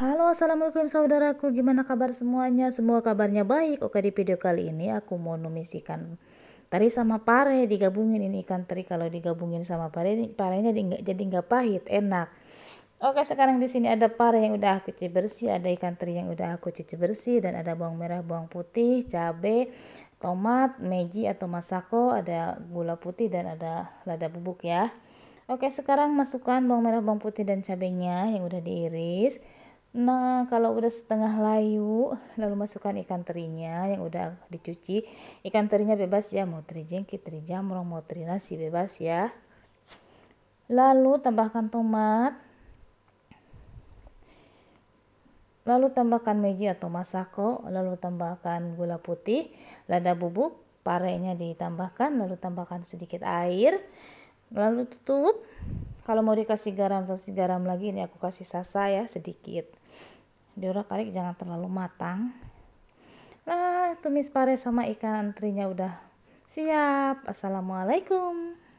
Halo assalamualaikum saudaraku gimana kabar semuanya semua kabarnya baik oke di video kali ini aku mau numis ikan teri sama pare digabungin ini ikan teri kalau digabungin sama pare ini parenya jadi nggak pahit enak Oke sekarang di sini ada pare yang udah aku cuci bersih, ada ikan teri yang udah aku cuci bersih dan ada bawang merah, bawang putih, cabe, tomat, meji atau masako, ada gula putih dan ada lada bubuk ya. Oke sekarang masukkan bawang merah, bawang putih dan cabenya yang udah diiris. Nah, kalau udah setengah layu, lalu masukkan ikan terinya yang udah dicuci. Ikan terinya bebas ya, mau teri jengki, teri jamrong, mau teri nasi bebas ya. Lalu tambahkan tomat. Lalu tambahkan meji atau masako, lalu tambahkan gula putih, lada bubuk, parenya ditambahkan, lalu tambahkan sedikit air, lalu tutup kalau mau dikasih garam terus garam lagi ini aku kasih sasa ya sedikit diurak kali jangan terlalu matang Nah tumis pare sama ikan antrinya udah siap assalamualaikum